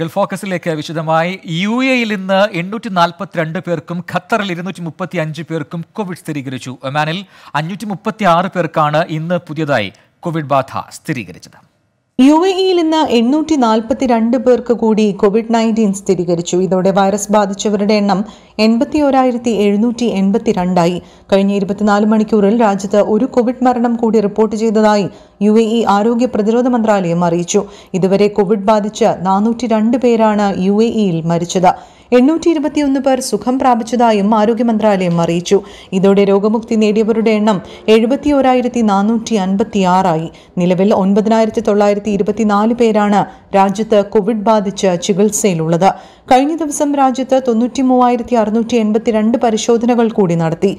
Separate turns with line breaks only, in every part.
Gulf ഫോക്കസിലേക്ക് വിശദമായി U എയിൽ നിന്ന് എണ്ണൂറ്റി നാൽപ്പത്തിരണ്ട് പേർക്കും ഖത്തറിൽ ഇരുന്നൂറ്റി മുപ്പത്തി അഞ്ച് പേർക്കും കോവിഡ് സ്ഥിരീകരിച്ചു ഒമാനിൽ അഞ്ഞൂറ്റി മുപ്പത്തി ആറ് പേർക്കാണ് ഇന്ന് പുതിയതായി കോവിഡ് ബാധ സ്ഥിരീകരിച്ചത്
യു എ ഇയിൽ ഇന്ന് എണ്ണൂറ്റി നാൽപ്പത്തി രണ്ട് പേർക്ക് കൂടി കോവിഡ് നയൻറ്റീൻ സ്ഥിരീകരിച്ചു ഇതോടെ വൈറസ് ബാധിച്ചവരുടെ എണ്ണം എൺപത്തി ഒരായിരത്തി എഴുന്നൂറ്റി എൺപത്തി രണ്ടായി കഴിഞ്ഞ ഇരുപത്തിനാല് മണിക്കൂറിൽ രാജ്യത്ത് ഒരു കോവിഡ് മരണം കൂടി റിപ്പോർട്ട് ചെയ്തതായി യു എ ഇ ആരോഗ്യ പ്രതിരോധ മന്ത്രാലയം അറിയിച്ചു ഇതുവരെ കോവിഡ് ബാധിച്ച് നാനൂറ്റി രണ്ട് പേരാണ് യു എ ഇയിൽ മരിച്ചത് എണ്ണൂറ്റി ഇരുപത്തിയൊന്ന് പേർ സുഖം പ്രാപിച്ചതായും ആരോഗ്യ മന്ത്രാലയം അറിയിച്ചു ഇതോടെ രോഗമുക്തി നേടിയവരുടെ എണ്ണം എഴുപത്തി ഒരായിരത്തി നാനൂറ്റി അൻപത്തി ആറായി നിലവിൽ ഒൻപതിനായിരത്തി തൊള്ളായിരത്തി ഇരുപത്തിനാല് പേരാണ് രാജ്യത്ത് കോവിഡ് ബാധിച്ച് ചികിത്സയിലുള്ളത് കഴിഞ്ഞ ദിവസം രാജ്യത്ത് തൊണ്ണൂറ്റി മൂവായിരത്തി അറുന്നൂറ്റി എൺപത്തിരണ്ട് പരിശോധനകൾ കൂടി നടത്തി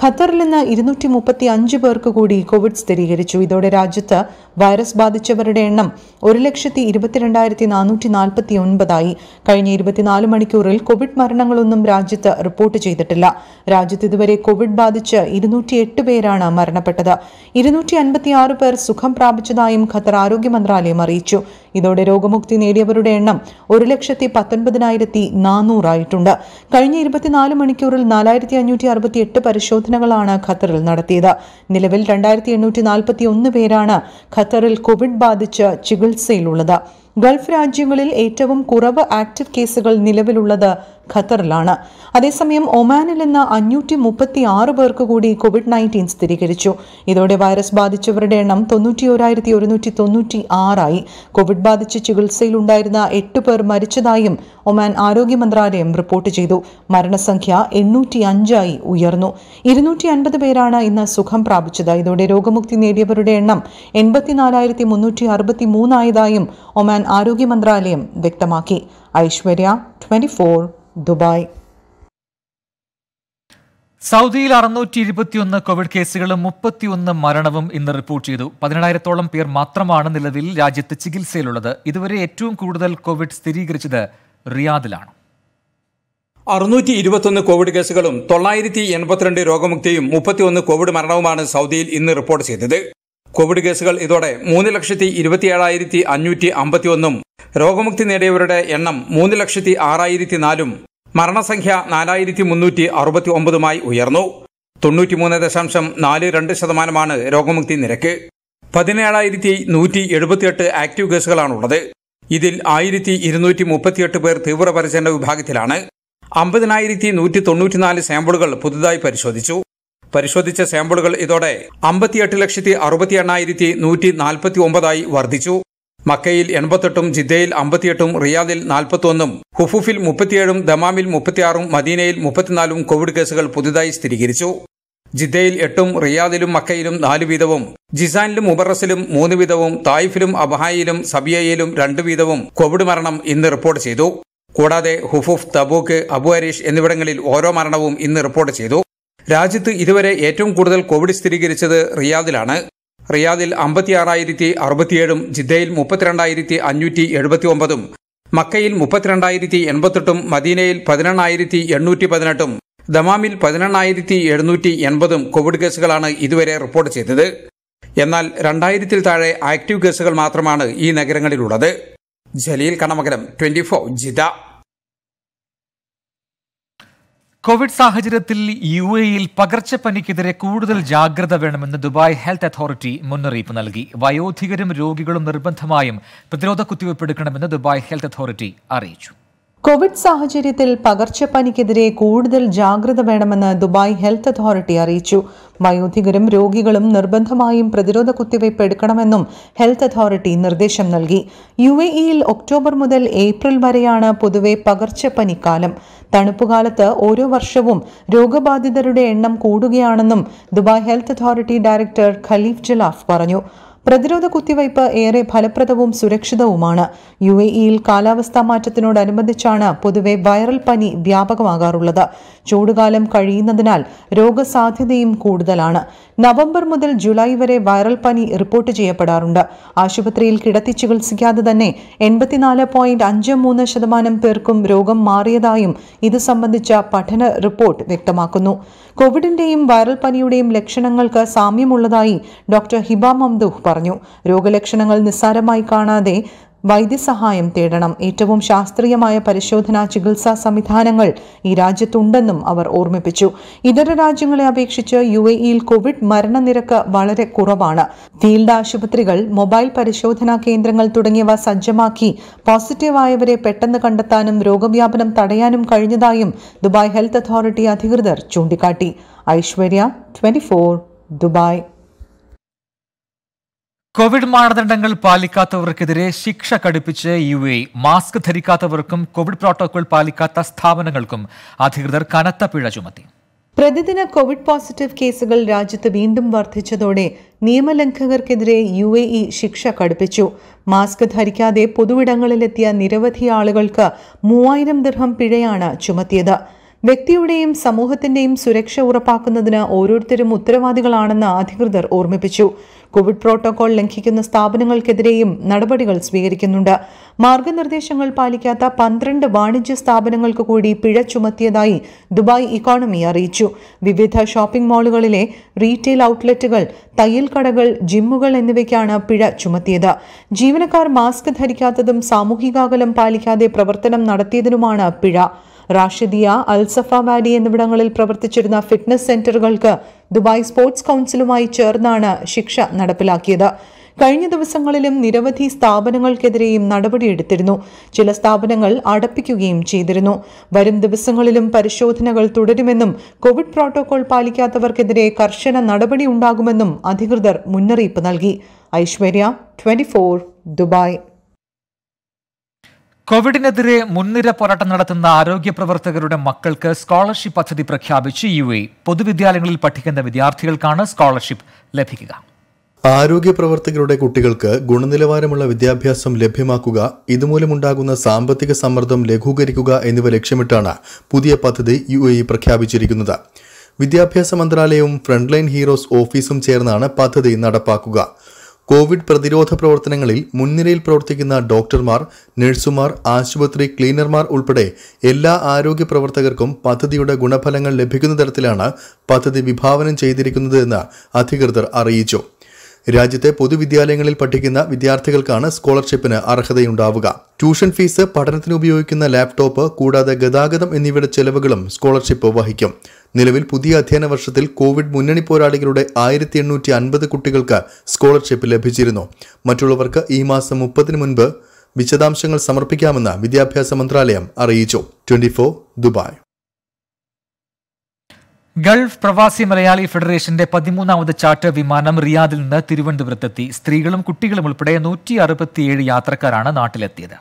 ഖത്തറിൽ നിന്ന് ഇരുന്നൂറ്റി മുപ്പത്തി അഞ്ച് പേർക്ക് കൂടി കോവിഡ് സ്ഥിരീകരിച്ചു ഇതോടെ രാജ്യത്ത് വൈറസ് ബാധിച്ചവരുടെ എണ്ണം ഒരു ലക്ഷത്തി ഇരുപത്തിരണ്ടായിരത്തി നാനൂറ്റി നാൽപ്പത്തി ഒൻപതായി കഴിഞ്ഞ ഇരുപത്തിനാല് മണിക്കൂറിൽ കോവിഡ് മരണങ്ങളൊന്നും രാജ്യത്ത് റിപ്പോർട്ട് ചെയ്തിട്ടില്ല രാജ്യത്ത് ഇതുവരെ കോവിഡ് ബാധിച്ച് ഇരുന്നൂറ്റി എട്ട് പേരാണ് മരണപ്പെട്ടത് ഇരുന്നൂറ്റി അൻപത്തി ആറ് പേർ സുഖം പ്രാപിച്ചതായും ഖത്തർ ആരോഗ്യ മന്ത്രാലയം അറിയിച്ചു ഇതോടെ രോഗമുക്തി നേടിയവരുടെ എണ്ണം ഒരു ലക്ഷത്തി പത്തൊൻപതിനായിരത്തി നാനൂറായിട്ടുണ്ട് കഴിഞ്ഞ ഇരുപത്തിനാല് മണിക്കൂറിൽ നാലായിരത്തി അഞ്ഞൂറ്റി അറുപത്തി എട്ട് പരിശോധനകളാണ് ഖത്തറിൽ നടത്തിയത് നിലവിൽ രണ്ടായിരത്തി എണ്ണൂറ്റി നാൽപ്പത്തി ഒന്ന് പേരാണ് ഖത്തറിൽ കോവിഡ് ബാധിച്ച് ചികിത്സയിലുള്ളത് ഗൾഫ് രാജ്യങ്ങളിൽ ഏറ്റവും കുറവ് ആക്റ്റീവ് കേസുകൾ നിലവിലുള്ളത് ഖത്തറിലാണ് അതേസമയം ഒമാനിൽ നിന്ന് അഞ്ഞൂറ്റി മുപ്പത്തി ആറ് പേർക്ക് കൂടി കോവിഡ് നയൻറ്റീൻ സ്ഥിരീകരിച്ചു ഇതോടെ വൈറസ് ബാധിച്ചവരുടെ എണ്ണം ഒരായിരത്തി ഒരുന്നൂറ്റി തൊണ്ണൂറ്റി ആറായി കോവിഡ് ബാധിച്ച് ചികിത്സയിലുണ്ടായിരുന്ന എട്ട് പേർ മരിച്ചതായും ഒമാൻ ആരോഗ്യ മന്ത്രാലയം റിപ്പോർട്ട് ചെയ്തു മരണസംഖ്യ എണ്ണൂറ്റി അഞ്ചായി ഉയർന്നു ഇരുന്നൂറ്റി അൻപത് പേരാണ് ഇന്ന് സുഖം പ്രാപിച്ചത് ഇതോടെ രോഗമുക്തി നേടിയവരുടെ എണ്ണം എൺപത്തിനാലായിരത്തി മുന്നൂറ്റി അറുപത്തി മൂന്നായതായും ഒമാൻ ആരോഗ്യ മന്ത്രാലയം വ്യക്തമാക്കി ഐശ്വര്യ ട്വന്റി ദുബായ്
സൗദിയിൽ അറുന്നൂറ്റി ഇരുപത്തിയൊന്ന് കോവിഡ് കേസുകളും മുപ്പത്തിയൊന്ന് മരണവും ഇന്ന് റിപ്പോർട്ട് ചെയ്തു പതിനേഴായിരത്തോളം പേർ മാത്രമാണ് നിലവിൽ രാജ്യത്ത് ചികിത്സയിലുള്ളത് ഇതുവരെ ഏറ്റവും കൂടുതൽ കോവിഡ് സ്ഥിരീകരിച്ചത് റിയാദിലാണ്
അറുന്നൂറ്റി ഇരുപത്തൊന്ന് കോവിഡ് കേസുകളും തൊള്ളായിരത്തി എൺപത്തിരണ്ട് രോഗമുക്തിയും മുപ്പത്തിയൊന്ന് കോവിഡ് മരണവുമാണ് സൗദിയിൽ ഇന്ന് റിപ്പോർട്ട് ചെയ്തത് കോവിഡ് കേസുകൾ ഇതോടെ മൂന്ന് ലക്ഷത്തി ഇരുപത്തിയേഴായിരത്തി അഞ്ഞൂറ്റി അമ്പത്തിയൊന്നും രോഗമുക്തി നേടിയവരുടെ എണ്ണം മൂന്ന് ലക്ഷത്തി ആറായിരത്തി നാലും മരണസംഖ്യ നാലായിരത്തി മുന്നൂറ്റി അറുപത്തി ഒമ്പതുമായി ഉയർന്നു തൊണ്ണൂറ്റിമൂന്ന് ദശാംശം നാല് രണ്ട് ശതമാനമാണ് രോഗമുക്തി നിരക്ക് പതിനേഴായിരത്തി നൂറ്റി എഴുപത്തിയെട്ട് ആക്റ്റീവ് കേസുകളാണുള്ളത് ഇതിൽ ആയിരത്തി ഇരുന്നൂറ്റി മുപ്പത്തിയെട്ട് പേർ തീവ്രപരിചരണ വിഭാഗത്തിലാണ് അമ്പതിനായിരത്തി നൂറ്റി തൊണ്ണൂറ്റിനാല് സാമ്പിളുകൾ പുതുതായി പരിശോധിച്ചു പരിശോധിച്ച സാമ്പിളുകൾ ഇതോടെ അമ്പത്തിയെട്ട് ലക്ഷത്തി അറുപത്തി എണ്ണായിരത്തി നൂറ്റി നാൽപ്പത്തി ഒമ്പതായി വർദ്ധിച്ചു മക്കയിൽ എൺപത്തെട്ടും ജിദ്ദയിൽ അമ്പത്തിയെട്ടും റിയാദിൽ നാൽപ്പത്തൊന്നും ഹുഫുഫിൽ മുപ്പത്തിയേഴും ദമാമിൽ മുപ്പത്തിയാറും മദീനയിൽ മുപ്പത്തിനാലും കോവിഡ് കേസുകൾ പുതുതായി സ്ഥിരീകരിച്ചു ജിദ്ദയിൽ എട്ടും റിയാദിലും മക്കയിലും നാല് വീതവും ജിസാനിലും മുബറസിലും മൂന്ന് വീതവും തായിഫിലും അബഹായിലും സബിയയിലും രണ്ട് വീതവും കോവിഡ് മരണം ഇന്ന് റിപ്പോർട്ട് ചെയ്തു കൂടാതെ ഹുഫൂഫ് തബൂക്ക് അബു അരീഷ് എന്നിവിടങ്ങളിൽ ഓരോ മരണവും ഇന്ന് റിപ്പോർട്ട് ചെയ്തു രാജ്യത്ത് ഇതുവരെ ഏറ്റവും കൂടുതൽ കോവിഡ് സ്ഥിരീകരിച്ചത് റിയാദിലാണ് റിയാദിൽ അമ്പത്തിയാറായിരത്തി അറുപത്തിയേഴും ജിദ്ദയിൽ മുപ്പത്തിരണ്ടായിരത്തി അഞ്ഞൂറ്റി എഴുപത്തി ഒമ്പതും മക്കയിൽ മുപ്പത്തിരണ്ടായിരത്തി എൺപത്തെട്ടും മദീനയിൽ പതിനെണ്ണായിരത്തി എണ്ണൂറ്റി പതിനെട്ടും ദമാമിൽ പതിനെണ്ണായിരത്തി എഴുന്നൂറ്റി എൺപതും കോവിഡ് കേസുകളാണ് ഇതുവരെ റിപ്പോർട്ട് ചെയ്തത് എന്നാൽ രണ്ടായിരത്തിൽ താഴെ ആക്റ്റീവ് കേസുകൾ മാത്രമാണ് ഈ നഗരങ്ങളിലുള്ളത് ജലീൽ കണമകരം ട്വന്റി ഫോർ ജിത കോവിഡ് സാഹചര്യത്തിൽ
യു എയിൽ പകർച്ചപ്പനിക്കെതിരെ കൂടുതൽ ജാഗ്രത വേണമെന്ന് ദുബായ് ഹെൽത്ത് അതോറിറ്റി മുന്നറിയിപ്പ് നൽകി വയോധികരും രോഗികളും നിർബന്ധമായും പ്രതിരോധ കുത്തിവയ്പ് എടുക്കണമെന്ന് ദുബായ് ഹെൽത്ത് അതോറിറ്റി അറിയിച്ചു
കോവിഡ് സാഹചര്യത്തിൽ പകർച്ചപ്പനിക്കെതിരെ കൂടുതൽ ജാഗ്രത വേണമെന്ന് ദുബായ് ഹെൽത്ത് അതോറിറ്റി അറിയിച്ചു വയോധികരും രോഗികളും നിർബന്ധമായും പ്രതിരോധ കുത്തിവയ്പ് എടുക്കണമെന്നും ഹെൽത്ത് അതോറിറ്റി നിർദ്ദേശം നൽകി യു എ ഇയിൽ ഒക്ടോബർ മുതൽ ഏപ്രിൽ വരെയാണ് പൊതുവെ പകർച്ചപ്പനിക്കാലം തണുപ്പുകാലത്ത് ഓരോ വർഷവും രോഗബാധിതരുടെ എണ്ണം കൂടുകയാണെന്നും Dubai health authority director Khalif Jalaf പറഞ്ഞു പ്രതിരോധ കുത്തിവയ്പ് ഏറെ ഫലപ്രദവും സുരക്ഷിതവുമാണ് യു എ ഇയിൽ കാലാവസ്ഥാ മാറ്റത്തിനോടനുബന്ധിച്ചാണ് പൊതുവെ വൈറൽ പനി വ്യാപകമാകാറുള്ളത് ചൂടുകാലം കഴിയുന്നതിനാൽ രോഗസാധ്യതയും കൂടുതലാണ് നവംബർ മുതൽ ജൂലൈ വരെ വൈറൽ പനി റിപ്പോർട്ട് ചെയ്യപ്പെടാറുണ്ട് ആശുപത്രിയിൽ കിടത്തി ചികിത്സിക്കാതെ തന്നെ എൺപത്തിനാല് പോയിന്റ് അഞ്ച് മൂന്ന് ശതമാനം പേർക്കും രോഗം മാറിയതായും ഇത് സംബന്ധിച്ച പഠന റിപ്പോർട്ട് വ്യക്തമാക്കുന്നു കോവിഡിന്റെയും വൈറൽ പനിയുടെയും ലക്ഷണങ്ങൾക്ക് സാമ്യമുള്ളതായി ഡോക്ടർ ഹിബ മംദുഹ് പറഞ്ഞു രോഗലക്ഷണങ്ങൾ നിസ്സാരമായി കാണാതെ വൈദ്യസഹായം തേടണം ഏറ്റവും ശാസ്ത്രീയമായ പരിശോധനാ ചികിത്സാ സംവിധാനങ്ങൾ ഈ രാജ്യത്തുണ്ടെന്നും അവർ ഓർമ്മിപ്പിച്ചു ഇതര രാജ്യങ്ങളെ അപേക്ഷിച്ച് യു ഇയിൽ കോവിഡ് മരണനിരക്ക് വളരെ കുറവാണ് ഫീൽഡ് ആശുപത്രികൾ മൊബൈൽ പരിശോധനാ കേന്ദ്രങ്ങൾ തുടങ്ങിയവ സജ്ജമാക്കി പോസിറ്റീവായവരെ പെട്ടെന്ന് കണ്ടെത്താനും രോഗവ്യാപനം തടയാനും കഴിഞ്ഞതായും ദുബായ് ഹെൽത്ത് അതോറിറ്റി അധികൃതർ ചൂണ്ടിക്കാട്ടി ഐശ്വര്യ ട്വന്റി ദുബായ്
കോവിഡ് മാനദണ്ഡങ്ങൾ പാലിക്കാത്തവർക്കെതിരെ ശിക്ഷ കടുപ്പിച്ച് യു എ മാസ്ക് ധരിക്കാത്തവർക്കും കോവിഡ് പ്രോട്ടോകോൾ പാലിക്കാത്ത സ്ഥാപനങ്ങൾക്കും അധികൃതർ കനത്ത പിഴ ചുമത്തി
പ്രതിദിന കോവിഡ് പോസിറ്റീവ് കേസുകൾ രാജ്യത്ത് വീണ്ടും വർദ്ധിച്ചതോടെ നിയമലംഘകർക്കെതിരെ യു എ ഇ ശിക്ഷ കടുപ്പിച്ചു മാസ്ക് ധരിക്കാതെ പൊതുവിടങ്ങളിലെത്തിയ നിരവധി ആളുകൾക്ക് മൂവായിരം ദിർഹം പിഴയാണ് ചുമത്തിയത് വ്യക്തിയുടെയും സമൂഹത്തിന്റെയും സുരക്ഷ ഉറപ്പാക്കുന്നതിന് ഓരോരുത്തരും ഉത്തരവാദികളാണെന്ന് അധികൃതർ ഓർമ്മിപ്പിച്ചു കോവിഡ് പ്രോട്ടോകോൾ ലംഘിക്കുന്ന സ്ഥാപനങ്ങൾക്കെതിരെയും നടപടികൾ സ്വീകരിക്കുന്നുണ്ട് മാർഗനിർദ്ദേശങ്ങൾ പാലിക്കാത്ത പന്ത്രണ്ട് വാണിജ്യ സ്ഥാപനങ്ങൾക്ക് കൂടി പിഴ ചുമത്തിയതായി ദുബായ് ഇക്കോണമി അറിയിച്ചു വിവിധ ഷോപ്പിംഗ് മാളുകളിലെ റീറ്റെയിൽ ഔട്ട്ലെറ്റുകൾ തയ്യൽ കടകൾ ജിമ്മുകൾ എന്നിവയ്ക്കാണ് പിഴ ചുമത്തിയത് ജീവനക്കാർ മാസ്ക് ധരിക്കാത്തതും സാമൂഹിക അകലം പാലിക്കാതെ പ്രവർത്തനം നടത്തിയതിനുമാണ് പിഴ റാഷിദിയ അൽസഫ വാലി എന്നിവിടങ്ങളിൽ പ്രവർത്തിച്ചിരുന്ന ഫിറ്റ്നസ് സെന്ററുകൾക്ക് ദുബായ് സ്പോർട്സ് കൗൺസിലുമായി ചേർന്നാണ് ശിക്ഷ നടപ്പിലാക്കിയത് കഴിഞ്ഞ ദിവസങ്ങളിലും നിരവധി സ്ഥാപനങ്ങൾക്കെതിരെയും നടപടിയെടുത്തിരുന്നു ചില സ്ഥാപനങ്ങൾ അടപ്പിക്കുകയും ചെയ്തിരുന്നു വരും ദിവസങ്ങളിലും പരിശോധനകൾ തുടരുമെന്നും കോവിഡ് പ്രോട്ടോകോൾ പാലിക്കാത്തവർക്കെതിരെ കർശന നടപടി ഉണ്ടാകുമെന്നും അധികൃതർ മുന്നറിയിപ്പ് നൽകി ഐശ്വര്യ ട്വന്റി ദുബായ്
കോവിഡിനെതിരെ മുൻനിര പോരാട്ടം നടത്തുന്ന ആരോഗ്യ പ്രവർത്തകരുടെ മക്കൾക്ക് സ്കോളർഷിപ്പ് പദ്ധതി പ്രഖ്യാപിച്ച് യു എ പൊതുവിദ്യാലയങ്ങളിൽ പഠിക്കുന്ന വിദ്യാർത്ഥികൾക്കാണ് സ്കോളർഷിപ്പ് ലഭിക്കുക
ആരോഗ്യ പ്രവർത്തകരുടെ കുട്ടികൾക്ക് ഗുണനിലവാരമുള്ള വിദ്യാഭ്യാസം ലഭ്യമാക്കുക ഇതുമൂലമുണ്ടാകുന്ന സാമ്പത്തിക സമ്മർദ്ദം ലഘൂകരിക്കുക എന്നിവ ലക്ഷ്യമിട്ടാണ് പുതിയ പദ്ധതി യു എ പ്രഖ്യാപിച്ചിരിക്കുന്നത് വിദ്യാഭ്യാസ മന്ത്രാലയവും ഫ്രണ്ട്ലൈൻ ഹീറോസ് ഓഫീസും ചേർന്നാണ് പദ്ധതി നടപ്പാക്കുക കോവിഡ് പ്രതിരോധ പ്രവർത്തനങ്ങളിൽ മുൻനിരയിൽ പ്രവർത്തിക്കുന്ന ഡോക്ടർമാർ നഴ്സുമാർ ആശുപത്രി ക്ലീനർമാർ ഉൾപ്പെടെ എല്ലാ ആരോഗ്യ പ്രവർത്തകർക്കും പദ്ധതിയുടെ ഗുണഫലങ്ങൾ ലഭിക്കുന്ന തരത്തിലാണ് പദ്ധതി വിഭാവനം ചെയ്തിരിക്കുന്നത് എന്ന് അധികൃതർ അറിയിച്ചു രാജ്യത്തെ പൊതുവിദ്യാലയങ്ങളിൽ പഠിക്കുന്ന വിദ്യാർത്ഥികൾക്കാണ് സ്കോളർഷിപ്പിന് അർഹതയുണ്ടാവുക ട്യൂഷൻ ഫീസ് പഠനത്തിന് ഉപയോഗിക്കുന്ന ലാപ്ടോപ്പ് കൂടാതെ ഗതാഗതം എന്നിവയുടെ ചെലവുകളും സ്കോളർഷിപ്പ് വഹിക്കും നിലവിൽ പുതിയ അധ്യയന വർഷത്തിൽ കോവിഡ് മുന്നണി പോരാളികളുടെ ആയിരത്തി എണ്ണൂറ്റി അൻപത് കുട്ടികൾക്ക് സ്കോളർഷിപ്പ് ലഭിച്ചിരുന്നു മറ്റുള്ളവർക്ക് ഈ മാസം മുപ്പതിന് മുൻപ് വിശദാംശങ്ങൾ സമർപ്പിക്കാമെന്ന് വിദ്യാഭ്യാസ മന്ത്രാലയം അറിയിച്ചു twenty Dubai
Gulf Pravasi Malayali ഫെഡറേഷന്റെ പതിമൂന്നാമത് ചാർട്ടർ വിമാനം റിയാദിൽ നിന്ന് തിരുവനന്തപുരത്തെത്തി സ്ത്രീകളും കുട്ടികളും ഉൾപ്പെടെ നൂറ്റി അറുപത്തിയേഴ് യാത്രക്കാരാണ് നാട്ടിലെത്തിയത്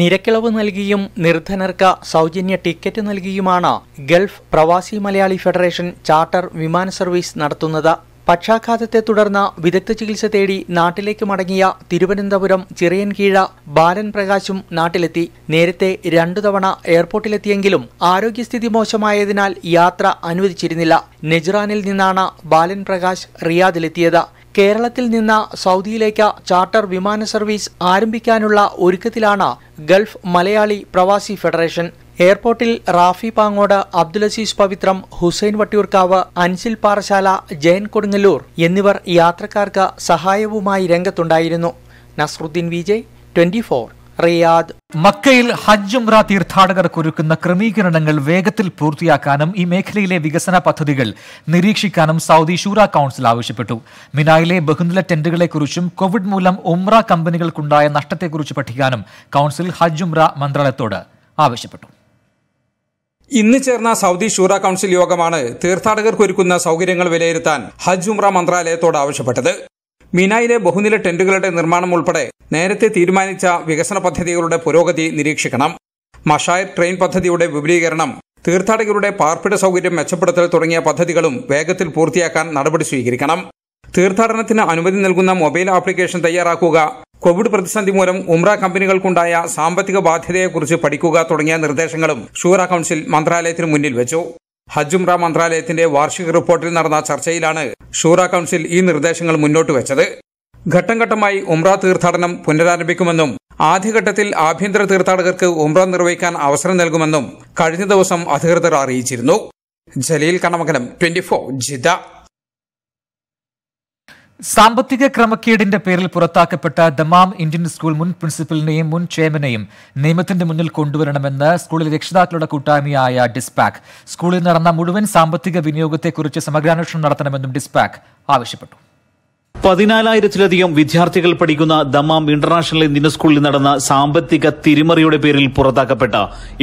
നിരക്കിളവ് നൽകിയും നിർധനർക്ക് സൗജന്യ ടിക്കറ്റ് നൽകിയുമാണ് Gulf Pravasi Malayali federation charter വിമാന സർവീസ് നടത്തുന്നത് പക്ഷാഘാതത്തെ തുടർന്ന് വിദഗ്ധ ചികിത്സ തേടി നാട്ടിലേക്ക് മടങ്ങിയ തിരുവനന്തപുരം ചിറയൻകീഴ ബാലൻ പ്രകാശും നാട്ടിലെത്തി നേരത്തെ രണ്ടു തവണ എയർപോർട്ടിലെത്തിയെങ്കിലും ആരോഗ്യസ്ഥിതി മോശമായതിനാൽ യാത്ര അനുവദിച്ചിരുന്നില്ല നെജ്റാനിൽ നിന്നാണ് ബാലൻ പ്രകാശ് റിയാദിലെത്തിയത് കേരളത്തിൽ നിന്ന് സൗദിയിലേക്ക് ചാർട്ടർ വിമാന സർവീസ് ആരംഭിക്കാനുള്ള ഒരുക്കത്തിലാണ് ഗൾഫ് മലയാളി പ്രവാസി ഫെഡറേഷൻ എയർപോർട്ടിൽ റാഫി പാങ്ങോട് അബ്ദുലസീസ് പവിത്രം ഹുസൈൻ വട്ടിയൂർക്കാവ് അൻസിൽ പാറശാല ജയൻ കൊടുങ്ങല്ലൂർ എന്നിവർ യാത്രക്കാർക്ക് സഹായവുമായി രംഗത്തുണ്ടായിരുന്നു നസ്രുദ്ദീൻ വിജയ് ട്വന്റി റിയാദ് മക്കയിൽ തീർത്ഥാടകർക്ക് ഒരുക്കുന്ന ക്രമീകരണങ്ങൾ വേഗത്തിൽ പൂർത്തിയാക്കാനും ഈ മേഖലയിലെ വികസന പദ്ധതികൾ നിരീക്ഷിക്കാനും സൗദി ഷൂറ കൌൺസിൽ ആവശ്യപ്പെട്ടു മിനായിലെ ബഹുനില ടെന്റുകളെക്കുറിച്ചും കോവിഡ് മൂലം ഉംറ കമ്പനികൾക്കുണ്ടായ നഷ്ടത്തെക്കുറിച്ച് പഠിക്കാനും കൌൺസിൽ ഉംറ മന്ത്രാലയത്തോട്
ആവശ്യപ്പെട്ടു ഇന്ന് ചേർന്ന സൗദി ഷൂറ കൌൺസിൽ യോഗമാണ് തീർത്ഥാടകർക്ക് ഒരുക്കുന്ന സൗകര്യങ്ങൾ വിലയിരുത്താൻ ഹജ്ജ് ഉംറ മന്ത്രാലയത്തോട് ആവശ്യപ്പെട്ടത് മിനായിലെ ബഹുനില ടെന്റുകളുടെ നിർമ്മാണം ഉൾപ്പെടെ നേരത്തെ തീരുമാനിച്ച വികസന പദ്ധതികളുടെ പുരോഗതി നിരീക്ഷിക്കണം മഷായർ ട്രെയിൻ പദ്ധതിയുടെ വിപുലീകരണം തീർത്ഥാടകരുടെ പാർപ്പിട സൌകര്യം മെച്ചപ്പെടുത്തൽ തുടങ്ങിയ പദ്ധതികളും വേഗത്തിൽ പൂർത്തിയാക്കാൻ നടപടി സ്വീകരിക്കണം തീർത്ഥാടനത്തിന് അനുമതി നൽകുന്ന മൊബൈൽ ആപ്ലിക്കേഷൻ തയ്യാറാക്കുക കോവിഡ് പ്രതിസന്ധി മൂലം ഉംറ കമ്പനികൾക്കുണ്ടായ സാമ്പത്തിക ബാധ്യതയെക്കുറിച്ച് പഠിക്കുക തുടങ്ങിയ നിർദ്ദേശങ്ങളും ഷൂറ കൌൺസിൽ മന്ത്രാലയത്തിന് മുന്നിൽ വെച്ചു ഹജ്ജുംറ മന്ത്രാലയത്തിന്റെ വാർഷിക റിപ്പോർട്ടിൽ നടന്ന ചർച്ചയിലാണ് ഷൂറ കൌൺസിൽ ഈ നിർദ്ദേശങ്ങൾ മുന്നോട്ട് വെച്ചത് ഘട്ടം ഘട്ടമായി ഉംറ തീർത്ഥാടനം പുനരാരംഭിക്കുമെന്നും ആദ്യഘട്ടത്തിൽ ആഭ്യന്തര തീർത്ഥാടകർക്ക് ഉംറ നിർവഹിക്കാൻ അവസരം നൽകുമെന്നും കഴിഞ്ഞ ദിവസം അധികൃതർ അറിയിച്ചിരുന്നു ജലീൽ കണമകലം ട്വന്റി ജിദ്ദ സാമ്പത്തിക ക്രമക്കേടിന്റെ
പേരിൽ പുറത്താക്കപ്പെട്ട ദമാം ഇന്ത്യൻ സ്കൂൾ മുൻ പ്രിൻസിപ്പലിനെയും മുൻ ചെയർമാനെയും നിയമത്തിന്റെ മുന്നിൽ കൊണ്ടുവരണമെന്ന് സ്കൂളിലെ രക്ഷിതാക്കളുടെ കൂട്ടായ്മയായ ഡിസ്പാക് സ്കൂളിൽ നടന്ന മുഴുവൻ സാമ്പത്തിക വിനിയോഗത്തെക്കുറിച്ച് സമഗ്രാന്വേഷണം നടത്തണമെന്നും ഡിസ്പാക് ആവശ്യപ്പെട്ടു പതിനാലായിരത്തിലധികം
വിദ്യാർത്ഥികൾ പഠിക്കുന്ന ദമാം ഇന്റർനാഷണൽ ഇന്ത്യൻ സ്കൂളിൽ നടന്ന സാമ്പത്തിക തിരിമറിയുടെ പേരിൽ പുറത്താക്കപ്പെട്ട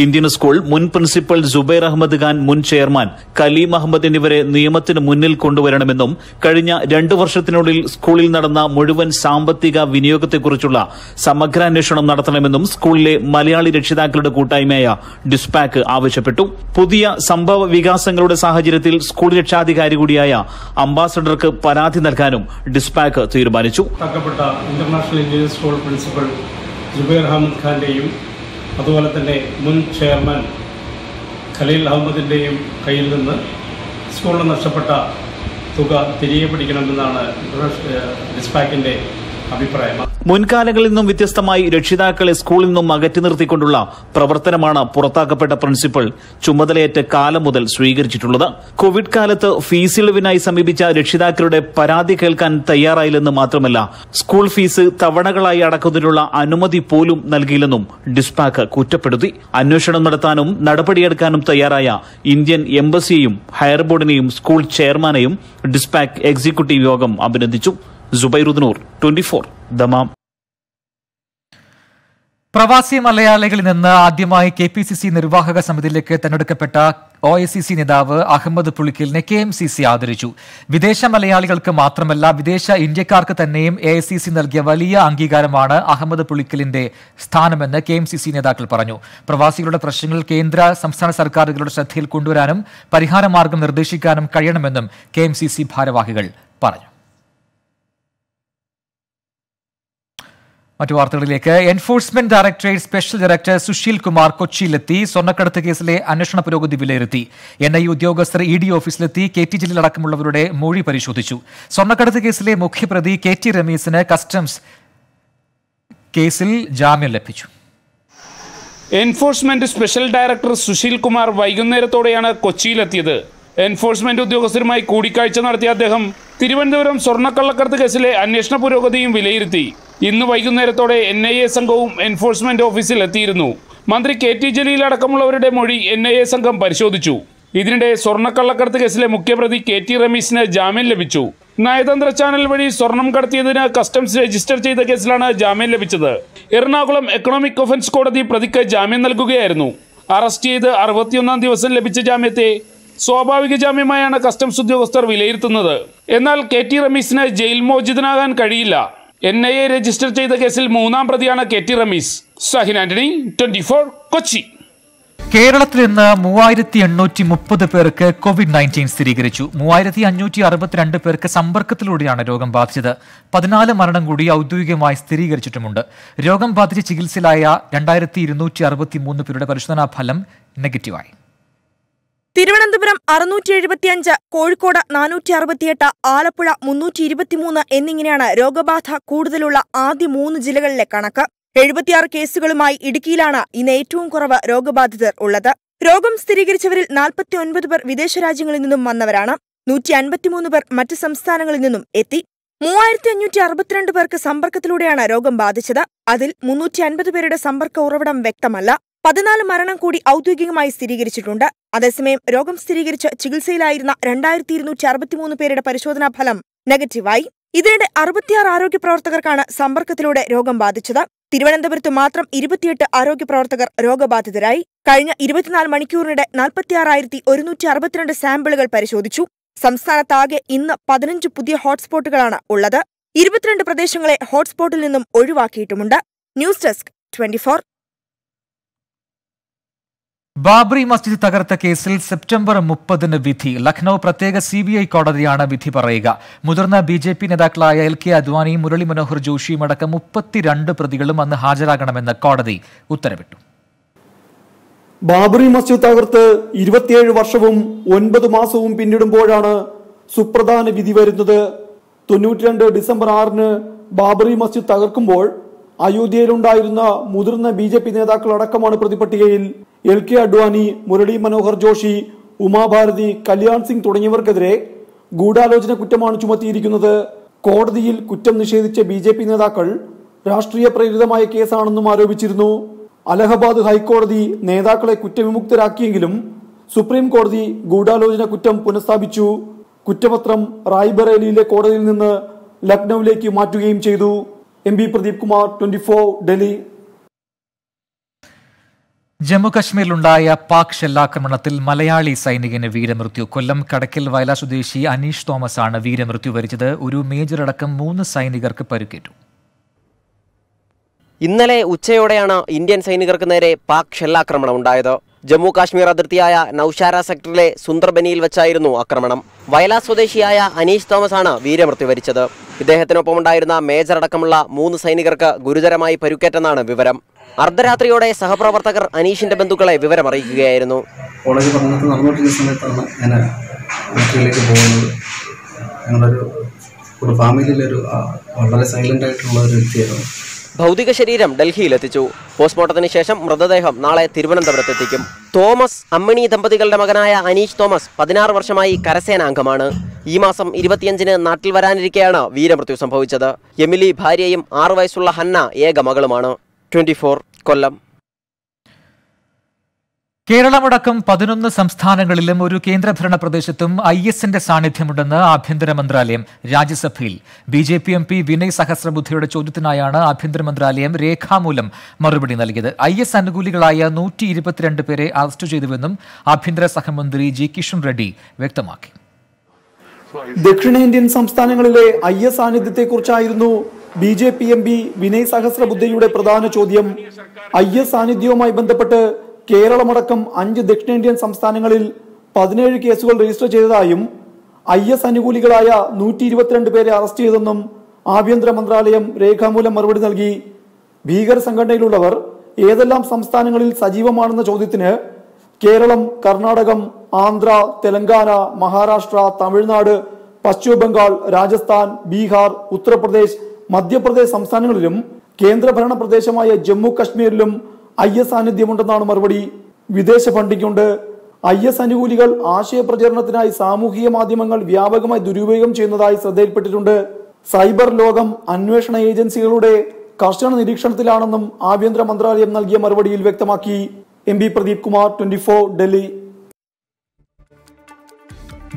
ഇന്ത്യൻ സ്കൂൾ മുൻ പ്രിൻസിപ്പൽ ജുബൈർ അഹമ്മദ് ഖാൻ മുൻ ചെയർമാൻ കലീം അഹമ്മദ് എന്നിവരെ നിയമത്തിന് മുന്നിൽ കൊണ്ടുവരണമെന്നും കഴിഞ്ഞ രണ്ടു വർഷത്തിനുള്ളിൽ സ്കൂളിൽ നടന്ന മുഴുവൻ സാമ്പത്തിക വിനിയോഗത്തെക്കുറിച്ചുള്ള സമഗ്രാന്വേഷണം നടത്തണമെന്നും സ്കൂളിലെ മലയാളി രക്ഷിതാക്കളുടെ കൂട്ടായ്മയായ ഡിസ്പാക്ക് ആവശ്യപ്പെട്ടു പുതിയ സംഭവ വികാസങ്ങളുടെ സാഹചര്യത്തിൽ സ്കൂൾ രക്ഷാധികാരി കൂടിയായ അംബാസഡർക്ക് പരാതി നൽകാനും ഡിസ് ഇസ്പാക് തീരുമാനിച്ചു
താക്കപ്പെട്ട international engineer school principal Jubair Ahmed ഖാന്റെയും അതുപോലെ തന്നെ മുൻ ചെയർമാൻ ഖലീൽ അഹമ്മദിൻ്റെയും കയ്യിൽ നിന്ന് സ്കൂളിന് നഷ്ടപ്പെട്ട തുക തിരികെ പിടിക്കണമെന്നാണ് ഡിസ്പാക്കിൻ്റെ
മുൻകാലങ്ങളിൽ നിന്നും വ്യത്യസ്തമായി രക്ഷിതാക്കളെ സ്കൂളിൽ നിന്നും അകറ്റി നിർത്തിക്കൊണ്ടുള്ള പ്രവർത്തനമാണ് പുറത്താക്കപ്പെട്ട പ്രിൻസിപ്പൽ ചുമതലയേറ്റ കാലം മുതൽ സ്വീകരിച്ചിട്ടുള്ളത് കോവിഡ് കാലത്ത് ഫീസിളവിനായി സമീപിച്ച രക്ഷിതാക്കളുടെ പരാതി കേൾക്കാൻ തയ്യാറായില്ലെന്ന് മാത്രമല്ല സ്കൂൾ ഫീസ് തവണകളായി അടക്കുന്നതിനുള്ള അനുമതി പോലും നൽകിയില്ലെന്നും ഡിസ്പാക്ക് കുറ്റപ്പെടുത്തി അന്വേഷണം നടത്താനും നടപടിയെടുക്കാനും തയ്യാറായ ഇന്ത്യൻ എംബസിയെയും ഹയർ ബോർഡിനെയും സ്കൂൾ ചെയർമാനെയും ഡിസ്പാക്ക് എക്സിക്യൂട്ടീവ് യോഗം അഭിനന്ദിച്ചു ജുബൈറുദ്നൂർ
ട്വന്റി ഫോർ ദമാം പ്രവാസി മലയാളികളിൽ നിന്ന് ആദ്യമായി കെ പി സി സി നിർവാഹക സമിതിയിലേക്ക് തെരഞ്ഞെടുക്കപ്പെട്ട ഒ ഐ സി സി നേതാവ് അഹമ്മദ് പുളിക്കലിനെ കെ എം സി സി ആദരിച്ചു വിദേശ മലയാളികൾക്ക് മാത്രമല്ല വിദേശ ഇന്ത്യക്കാർക്ക് തന്നെയും എ ഐ സി സി നൽകിയ വലിയ അംഗീകാരമാണ് അഹമ്മദ് പുളിക്കലിന്റെ സ്ഥാനമെന്ന് കെ എം സി സി നേതാക്കൾ പറഞ്ഞു പ്രവാസികളുടെ പ്രശ്നങ്ങൾ കേന്ദ്ര സംസ്ഥാന സർക്കാരുകളുടെ ശ്രദ്ധയിൽ കൊണ്ടുവരാനും പരിഹാര മാർഗം നിർദ്ദേശിക്കാനും കഴിയണമെന്നും കെ എം സി സി ഭാരവാഹികൾ പറഞ്ഞു മറ്റു വാർത്തകളിലേക്ക് enforcement directorate special director Sushil Kumar കൊച്ചിയിലെത്തി സ്വർണ്ണക്കടത്ത് കേസിലെ അന്വേഷണ പുരോഗതി വിലയിരുത്തി എൻ ഐ ഉദ്യോഗസ്ഥർ ഇ e ഡി ഓഫീസിലെത്തി കെ ടി ജലീൽ അടക്കമുള്ളവരുടെ മൊഴി പരിശോധിച്ചു സ്വർണ്ണക്കടത്ത് കേസിലെ മുഖ്യപ്രതി കെ ടി രമീസിന് കസ്റ്റംസ് കേസിൽ ജാമ്യം ലഭിച്ചു
enforcement special director Sushil Kumar വൈകുന്നേരത്തോടെയാണ് കൊച്ചിയിലെത്തിയത് എൻഫോഴ്സ്മെന്റ് ഉദ്യോഗസ്ഥരുമായി കൂടിക്കാഴ്ച നടത്തിയ അദ്ദേഹം തിരുവനന്തപുരം സ്വർണ്ണക്കള്ളക്കടത്ത് കേസിലെ അന്വേഷണ പുരോഗതിയും വിലയിരുത്തി ഇന്ന് വൈകുന്നേരത്തോടെ എൻ ഐ എ സംഘവും എൻഫോഴ്സ്മെന്റ് ഓഫീസിൽ എത്തിയിരുന്നു മന്ത്രി കെ ടി ജലീൽ അടക്കമുള്ളവരുടെ മൊഴി എൻ ഐ എ സംഘം പരിശോധിച്ചു ഇതിനിടെ സ്വർണ്ണക്കള്ളക്കടത്ത് കേസിലെ മുഖ്യപ്രതി കെ ടി റമീഷിന് ജാമ്യം ലഭിച്ചു നയതന്ത്ര ചാനൽ വഴി സ്വർണം കടത്തിയതിന് കസ്റ്റംസ് രജിസ്റ്റർ ചെയ്ത കേസിലാണ് ജാമ്യം ലഭിച്ചത് എറണാകുളം എക്കണോമിക് ഒഫൻസ് കോടതി പ്രതിക്ക് ജാമ്യം നൽകുകയായിരുന്നു അറസ്റ്റ് ചെയ്ത് അറുപത്തിയൊന്നാം ദിവസം ലഭിച്ച ജാമ്യത്തെ സ്വാഭാവിക ജാമ്യമായാണ് കസ്റ്റംസ് ഉദ്യോഗസ്ഥർ വിലയിരുത്തുന്നത് എന്നാൽ കെ ടി റമീസിന് ജയിൽ മോചിതനാകാൻ കഴിയില്ല എൻ ഐ എ രജിസ്റ്റർ ചെയ്ത കേസിൽ മൂന്നാം പ്രതിയാണ് K T Rameez Sahin Antony twenty four Kochi
കേരളത്തിൽ ഇന്ന് മൂവായിരത്തി എണ്ണൂറ്റി മുപ്പത് പേർക്ക് കോവിഡ് നയൻറ്റീൻ സ്ഥിരീകരിച്ചു മൂവായിരത്തി അഞ്ഞൂറ്റി അറുപത്തിരണ്ട് പേർക്ക് സമ്പർക്കത്തിലൂടെയാണ് രോഗം ബാധിച്ചത് പതിനാല് മരണം കൂടി ഔദ്യോഗികമായി സ്ഥിരീകരിച്ചിട്ടുമുണ്ട് രോഗം ബാധിച്ച് ചികിത്സയിലായ രണ്ടായിരത്തി ഇരുന്നൂറ്റി അറുപത്തി മൂന്ന് പേരുടെ പരിശോധനാ ഫലം നെഗറ്റീവായി
തിരുവനന്തപുരം അറുന്നൂറ്റി എഴുപത്തിയഞ്ച് കോഴിക്കോട് നാനൂറ്റി അറുപത്തിയെട്ട് ആലപ്പുഴ മുന്നൂറ്റി ഇരുപത്തിമൂന്ന് എന്നിങ്ങനെയാണ് രോഗബാധ കൂടുതലുള്ള ആദ്യ മൂന്ന് ജില്ലകളിലെ കണക്ക് എഴുപത്തിയാറ് കേസുകളുമായി ഇടുക്കിയിലാണ് ഇന്ന് ഏറ്റവും കുറവ് രോഗബാധിതർ ഉള്ളത് രോഗം സ്ഥിരീകരിച്ചവരിൽ നാൽപ്പത്തി ഒൻപത് പേർ വിദേശ രാജ്യങ്ങളിൽ നിന്നും വന്നവരാണ് നൂറ്റി അൻപത്തിമൂന്ന് പേർ മറ്റ് സംസ്ഥാനങ്ങളിൽ നിന്നും എത്തി മൂവായിരത്തി അഞ്ഞൂറ്റി അറുപത്തിരണ്ട് പേർക്ക് സമ്പർക്കത്തിലൂടെയാണ് രോഗം ബാധിച്ചത് അതിൽ മുന്നൂറ്റി അൻപത് പേരുടെ സമ്പർക്ക ഉറവിടം വ്യക്തമല്ല പതിനാല് മരണം കൂടി ഔദ്യോഗികമായി സ്ഥിരീകരിച്ചിട്ടുണ്ട് അതേസമയം രോഗം സ്ഥിരീകരിച്ച് ചികിത്സയിലായിരുന്ന രണ്ടായിരത്തി ഇരുന്നൂറ്റി അറുപത്തിമൂന്ന് പേരുടെ പരിശോധനാ ഫലം നെഗറ്റീവായി ഇതിനിടെ അറുപത്തിയാറ് ആരോഗ്യ പ്രവർത്തകർക്കാണ് സമ്പർക്കത്തിലൂടെ രോഗം ബാധിച്ചത് തിരുവനന്തപുരത്ത് മാത്രം ഇരുപത്തിയെട്ട് ആരോഗ്യ പ്രവർത്തകർ രോഗബാധിതരായി കഴിഞ്ഞ ഇരുപത്തിനാല് മണിക്കൂറിനിടെ നാൽപ്പത്തിയാറായിരത്തി ഒരുന്നൂറ്റി അറുപത്തിരണ്ട് സാമ്പിളുകൾ പരിശോധിച്ചു സംസ്ഥാനത്താകെ ഇന്ന് പതിനഞ്ച് പുതിയ ഹോട്ട്സ്പോട്ടുകളാണ് ഉള്ളത് ഇരുപത്തിരണ്ട് പ്രദേശങ്ങളെ ഹോട്ട്സ്പോട്ടിൽ നിന്നും ഒഴിവാക്കിയിട്ടുമുണ്ട് news desk twenty
Babri Masjid തകർത്ത കേസിൽ സെപ്റ്റംബർ മുപ്പതിന് വിധി ലക്നൌ പ്രത്യേക സി ബി ഐ കോടതിയാണ് വിധി പറയുക മുതിർന്ന ബി ജെ പി നേതാക്കളായ എൽ കെ അദ്വാനി മുരളി മനോഹർ ജോഷിയും അടക്കം മുപ്പത്തിരണ്ട് പ്രതികളും അന്ന് ഹാജരാകണമെന്ന് കോടതി ഉത്തരവിട്ടു
ബാബറി മസ്ജിദ് തകർത്ത് ഇരുപത്തിയേഴ് വർഷവും ഒൻപത് മാസവും പിന്നിടുമ്പോഴാണ് സുപ്രധാന വിധി വരുന്നത് തൊണ്ണൂറ്റിരണ്ട് ഡിസംബർ ആറിന് ബാബറി മസ്ജിദ് തകർക്കുമ്പോൾ അയോധ്യയിലുണ്ടായിരുന്ന മുതിർന്ന ബി ജെ പി നേതാക്കളടക്കമാണ് പ്രതിപട്ടികയിൽ എൽ കെ അഡ്വാനി മുരളി മനോഹർ ജോഷി ഉമാഭാരതി കല്യാൺ സിംഗ് തുടങ്ങിയവർക്കെതിരെ ഗൂഢാലോചന കുറ്റമാണ് ചുമത്തിയിരിക്കുന്നത് കോടതിയിൽ കുറ്റം നിഷേധിച്ച ബി ജെ പി നേതാക്കൾ രാഷ്ട്രീയ പ്രേരിതമായ കേസാണെന്നും ആരോപിച്ചിരുന്നു അലഹബാദ് ഹൈക്കോടതി നേതാക്കളെ കുറ്റവിമുക്തരാക്കിയെങ്കിലും സുപ്രീം കോടതി ഗൂഢാലോചന കുറ്റം പുനഃസ്ഥാപിച്ചു കുറ്റപത്രം റായ്ബറേലിയിലെ കോടതിയിൽ നിന്ന് ലക്നൌവിലേക്ക് മാറ്റുകയും ചെയ്തു M P Pradeep Kumar twenty four Delhi
ജമ്മുകശ്മീരിലുണ്ടായ പാക് ഷെല്ലാക്രമണത്തിൽ മലയാളി സൈനികന് വീരമൃത്യു കൊല്ലം കടക്കൽ വയല സ്വദേശി അനീഷ് തോമസ് ആണ് വീരമൃത്യു വരിച്ചത് ഒരു മേജർ അടക്കം മൂന്ന് സൈനികർക്ക് പരുക്കേറ്റു ഇന്നലെ ഉച്ചയോടെയാണ് ഇന്ത്യൻ സൈനികർക്ക് നേരെ പാക് ഷെല്ലാക്രമണം ഉണ്ടായത് ജമ്മു കാശ്മീർ അതിർത്തിയായ നൌഷാര സെക്ടറിലെ സുന്ദർബനിയിൽ വെച്ചായിരുന്നു ആക്രമണം വയലാ സ്വദേശിയായ അനീഷ് തോമസ് ആണ് വീരമൃത്യു വരിച്ചത് ഇദ്ദേഹത്തിനൊപ്പമുണ്ടായിരുന്ന മേജർ അടക്കമുള്ള മൂന്ന് സൈനികർക്ക് ഗുരുതരമായി പരുക്കേറ്റെന്നാണ് വിവരം അർദ്ധരാത്രിയോടെ സഹപ്രവർത്തകർ അനീഷിന്റെ ബന്ധുക്കളെ അറിയിക്കുകയായിരുന്നു കോളേജ് പഠനത്തിൽ നടന്നുകൊണ്ടിരുന്ന സമയത്താണ് ഞാൻ
വീട്ടിലേക്ക് പോകുന്നത് ഞങ്ങളൊരു ഒരു ഫാമിലിയിലൊരു വളരെ സൈലൻ്റ് ആയിട്ടുള്ള ഒരു വ്യക്തിയായിരുന്നു
ഭൗതിക ശരീരം ഡൽഹിയിൽ എത്തിച്ചു പോസ്റ്റ്മോർട്ടത്തിന് ശേഷം മൃതദേഹം നാളെ തിരുവനന്തപുരത്തെത്തിക്കും തോമസ് അമ്മിണി ദമ്പതികളുടെ മകനായ അനീഷ് തോമസ് പതിനാറ് വർഷമായി കരസേനാംഗമാണ് ഈ മാസം ഇരുപത്തിയഞ്ചിന് നാട്ടിൽ വരാനിരിക്കെയാണ് വീരമൃത്യു സംഭവിച്ചത് എമിലി ഭാര്യയും ആറു വയസ്സുള്ള ഹന്ന ഏക മകളുമാണ് ട്വന്റി ഫോർ കൊല്ലം കേരളമടക്കം പതിനൊന്ന് സംസ്ഥാനങ്ങളിലും ഒരു കേന്ദ്രഭരണ പ്രദേശത്തും ഐ എസിന്റെ സാന്നിധ്യമുണ്ടെന്ന് ആഭ്യന്തര മന്ത്രാലയം രാജ്യസഭയിൽ B J P M P Vinay സഹസ്രബുദ്ധിയുടെ ചോദ്യത്തിനായാണ് ആഭ്യന്തര മന്ത്രാലയം രേഖാമൂലം മറുപടി നൽകിയത് ഐ എസ് അനുകൂലികളായ നൂറ്റി ഇരുപത്തിരണ്ട് പേരെ അറസ്റ്റ് ചെയ്തുവെന്നും ആഭ്യന്തര സഹമന്ത്രി ജി കിഷൻ റെഡ്ഡി വ്യക്തമാക്കി
ദക്ഷിണേന്ത്യൻ സംസ്ഥാനങ്ങളിലെ ഐ എസ് സാന്നിധ്യത്തെക്കുറിച്ചായിരുന്നു B J P M P Vinay സഹസ്രബുദ്ധയുടെ പ്രധാന ചോദ്യം ഐ എസ് സാന്നിധ്യവുമായി ബന്ധപ്പെട്ട് കേരളമടക്കം അഞ്ച് ദക്ഷിണേന്ത്യൻ സംസ്ഥാനങ്ങളിൽ പതിനേഴ് കേസുകൾ രജിസ്റ്റർ ചെയ്തതായും ഐ എസ് അനുകൂലികളായ നൂറ്റി ഇരുപത്തിരണ്ട് പേരെ അറസ്റ്റ് ചെയ്തെന്നും ആഭ്യന്തര മന്ത്രാലയം രേഖാമൂലം മറുപടി നൽകി ഭീകര സംഘടനയിലുള്ളവർ ഏതെല്ലാം സംസ്ഥാനങ്ങളിൽ സജീവമാണെന്ന ചോദ്യത്തിന് കേരളം കർണാടകം ആന്ധ്ര തെലങ്കാന മഹാരാഷ്ട്ര തമിഴ്നാട് പശ്ചിമ ബംഗാൾ രാജസ്ഥാൻ ബീഹാർ ഉത്തർപ്രദേശ് മധ്യപ്രദേശ് സംസ്ഥാനങ്ങളിലും കേന്ദ്രഭരണ പ്രദേശമായ ജമ്മു കശ്മീരിലും ഐ എസ് സാന്നിധ്യമുണ്ടെന്നാണ് മറുപടി വിദേശ ഫണ്ടിക്കുണ്ട് ഐ എസ് അനുകൂലികൾ ആശയ പ്രചരണത്തിനായി സാമൂഹിക മാധ്യമങ്ങൾ വ്യാപകമായി ദുരുപയോഗം ചെയ്യുന്നതായി ശ്രദ്ധയിൽപ്പെട്ടിട്ടുണ്ട് സൈബർ ലോകം അന്വേഷണ ഏജൻസികളുടെ കർശന നിരീക്ഷണത്തിലാണെന്നും ആഭ്യന്തര മന്ത്രാലയം നൽകിയ മറുപടിയിൽ വ്യക്തമാക്കി M B Pradeep Kumar twenty four Delhi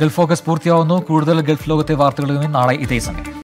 Gulf focus പൂർത്തിയാവുന്നു കൂടുതൽ ഗൾഫ് ലോകത്തെ വാർത്തകളുമായി നാളെ ഇതേ സമയം